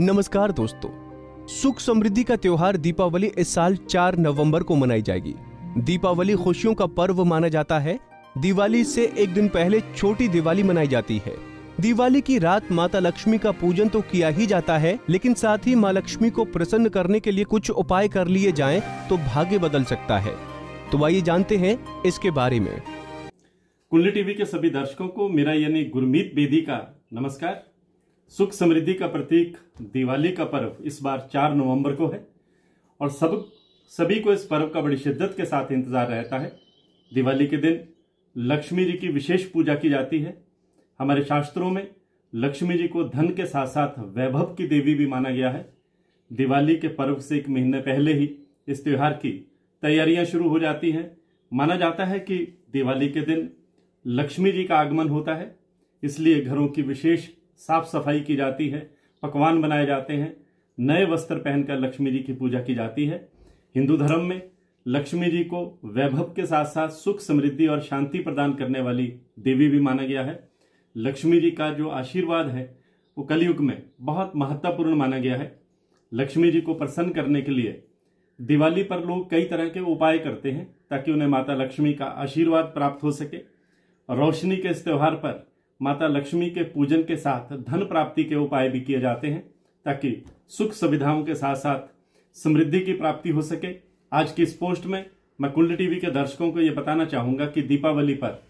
नमस्कार दोस्तों सुख समृद्धि का त्योहार दीपावली इस साल 4 नवंबर को मनाई जाएगी दीपावली खुशियों का पर्व माना जाता है दिवाली से एक दिन पहले छोटी दिवाली मनाई जाती है दिवाली की रात माता लक्ष्मी का पूजन तो किया ही जाता है लेकिन साथ ही माँ लक्ष्मी को प्रसन्न करने के लिए कुछ उपाय कर लिए जाए तो भाग्य बदल सकता है तो आइए जानते हैं इसके बारे में कुंडली टीवी के सभी दर्शकों को मेरा यानी गुरमीत बेदी का नमस्कार सुख समृद्धि का प्रतीक दिवाली का पर्व इस बार चार नवंबर को है और सब सभी को इस पर्व का बड़ी शिद्दत के साथ इंतजार रहता है दिवाली के दिन लक्ष्मी जी की विशेष पूजा की जाती है हमारे शास्त्रों में लक्ष्मी जी को धन के साथ साथ वैभव की देवी भी माना गया है दिवाली के पर्व से एक महीने पहले ही इस त्यौहार की तैयारियां शुरू हो जाती हैं माना जाता है कि दिवाली के दिन लक्ष्मी जी का आगमन होता है इसलिए घरों की विशेष साफ सफाई की जाती है पकवान बनाए जाते हैं नए वस्त्र पहनकर लक्ष्मी जी की पूजा की जाती है हिंदू धर्म में लक्ष्मी जी को वैभव के साथ साथ सुख समृद्धि और शांति प्रदान करने वाली देवी भी माना गया है लक्ष्मी जी का जो आशीर्वाद है वो कलयुग में बहुत महत्वपूर्ण माना गया है लक्ष्मी जी को प्रसन्न करने के लिए दिवाली पर लोग कई तरह के उपाय करते हैं ताकि उन्हें माता लक्ष्मी का आशीर्वाद प्राप्त हो सके रोशनी के इस त्यौहार पर माता लक्ष्मी के पूजन के साथ धन प्राप्ति के उपाय भी किए जाते हैं ताकि सुख सुविधाओं के साथ साथ समृद्धि की प्राप्ति हो सके आज की इस पोस्ट में मैं कुंड टीवी के दर्शकों को यह बताना चाहूंगा कि दीपावली पर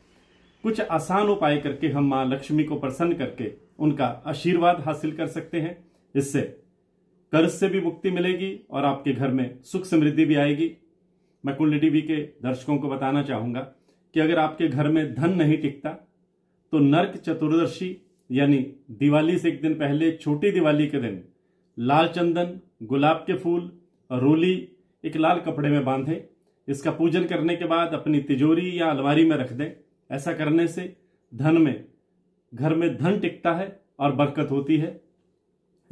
कुछ आसान उपाय करके हम मां लक्ष्मी को प्रसन्न करके उनका आशीर्वाद हासिल कर सकते हैं इससे कर्ज से भी मुक्ति मिलेगी और आपके घर में सुख समृद्धि भी आएगी मैं कुंड टीवी के दर्शकों को बताना चाहूंगा कि अगर आपके घर में धन नहीं टिकता तो नरक चतुर्दशी यानी दिवाली से एक दिन पहले छोटी दिवाली के दिन लाल चंदन गुलाब के फूल रोली एक लाल कपड़े में बांधें इसका पूजन करने के बाद अपनी तिजोरी या अलमारी में रख दें ऐसा करने से धन में घर में धन टिकता है और बरकत होती है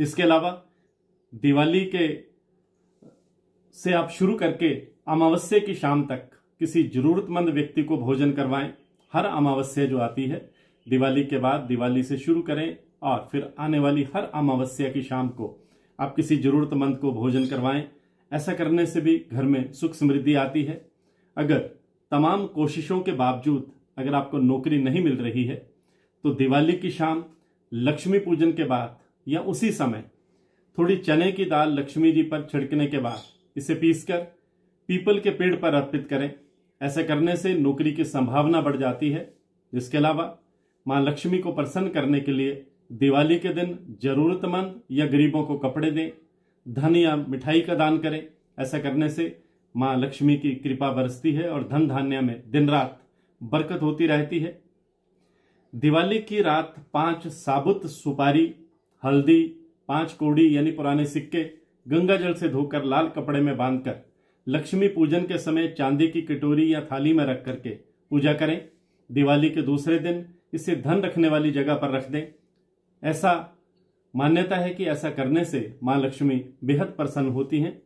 इसके अलावा दिवाली के से आप शुरू करके अमावस्या की शाम तक किसी जरूरतमंद व्यक्ति को भोजन करवाएं हर अमावस्या जो आती है दिवाली के बाद दिवाली से शुरू करें और फिर आने वाली हर अमावस्या की शाम को आप किसी जरूरतमंद को भोजन करवाएं ऐसा करने से भी घर में सुख समृद्धि आती है अगर तमाम कोशिशों के बावजूद अगर आपको नौकरी नहीं मिल रही है तो दिवाली की शाम लक्ष्मी पूजन के बाद या उसी समय थोड़ी चने की दाल लक्ष्मी जी पर छिड़कने के बाद इसे पीसकर पीपल के पेड़ पर अर्पित करें ऐसा करने से नौकरी की संभावना बढ़ जाती है इसके अलावा मां लक्ष्मी को प्रसन्न करने के लिए दिवाली के दिन जरूरतमंद या गरीबों को कपड़े दें धन या मिठाई का दान करें ऐसा करने से मां लक्ष्मी की कृपा बरसती है और धन धान्य में दिन रात बरकत होती रहती है दिवाली की रात पांच साबुत सुपारी हल्दी पांच कोड़ी यानी पुराने सिक्के गंगा जल से धोकर लाल कपड़े में बांधकर लक्ष्मी पूजन के समय चांदी की कटोरी या थाली में रख करके पूजा करें दिवाली के दूसरे दिन इसे धन रखने वाली जगह पर रख दें ऐसा मान्यता है कि ऐसा करने से माँ लक्ष्मी बेहद प्रसन्न होती हैं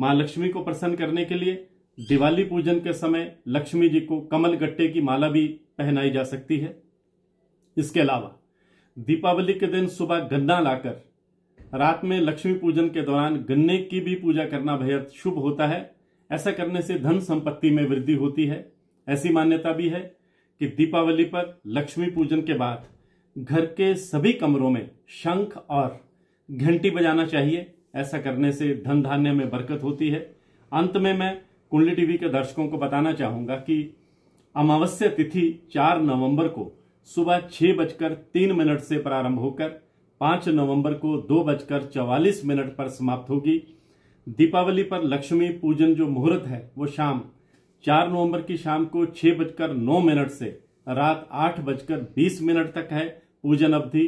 माँ लक्ष्मी को प्रसन्न करने के लिए दिवाली पूजन के समय लक्ष्मी जी को कमल गट्टे की माला भी पहनाई जा सकती है इसके अलावा दीपावली के दिन सुबह गन्ना लाकर रात में लक्ष्मी पूजन के दौरान गन्ने की भी पूजा करना बेहद शुभ होता है ऐसा करने से धन संपत्ति में वृद्धि होती है ऐसी मान्यता भी है कि दीपावली पर लक्ष्मी पूजन के बाद घर के सभी कमरों में शंख और घंटी बजाना चाहिए ऐसा करने से धन धान्य में बरकत होती है अंत में मैं कुंडली टीवी के दर्शकों को बताना चाहूंगा कि अमावस्या तिथि 4 नवंबर को सुबह छह बजकर तीन मिनट से प्रारंभ होकर 5 नवंबर को दो बजकर चौवालीस मिनट पर समाप्त होगी दीपावली पर लक्ष्मी पूजन जो मुहूर्त है वो शाम चार नवंबर की शाम को छह बजकर नौ मिनट से रात आठ बजकर बीस मिनट तक है पूजन अवधि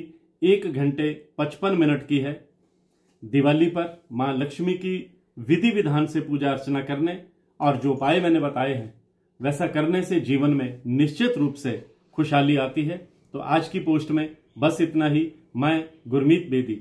एक घंटे पचपन मिनट की है दिवाली पर मां लक्ष्मी की विधि विधान से पूजा अर्चना करने और जो उपाय मैंने बताए हैं वैसा करने से जीवन में निश्चित रूप से खुशहाली आती है तो आज की पोस्ट में बस इतना ही मैं गुरमीत बेदी